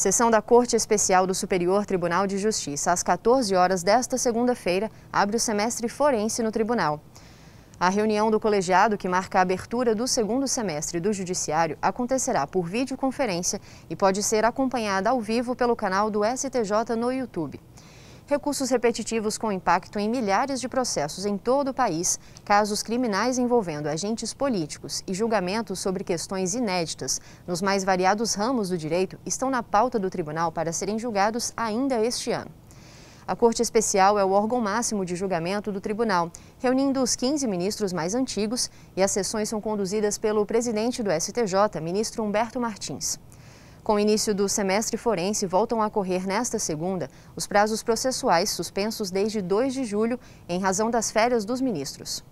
Sessão da Corte Especial do Superior Tribunal de Justiça, às 14 horas desta segunda-feira, abre o semestre forense no tribunal. A reunião do colegiado, que marca a abertura do segundo semestre do Judiciário, acontecerá por videoconferência e pode ser acompanhada ao vivo pelo canal do STJ no YouTube recursos repetitivos com impacto em milhares de processos em todo o país, casos criminais envolvendo agentes políticos e julgamentos sobre questões inéditas nos mais variados ramos do direito estão na pauta do tribunal para serem julgados ainda este ano. A Corte Especial é o órgão máximo de julgamento do tribunal, reunindo os 15 ministros mais antigos, e as sessões são conduzidas pelo presidente do STJ, ministro Humberto Martins. Com o início do semestre forense, voltam a correr nesta segunda os prazos processuais suspensos desde 2 de julho em razão das férias dos ministros.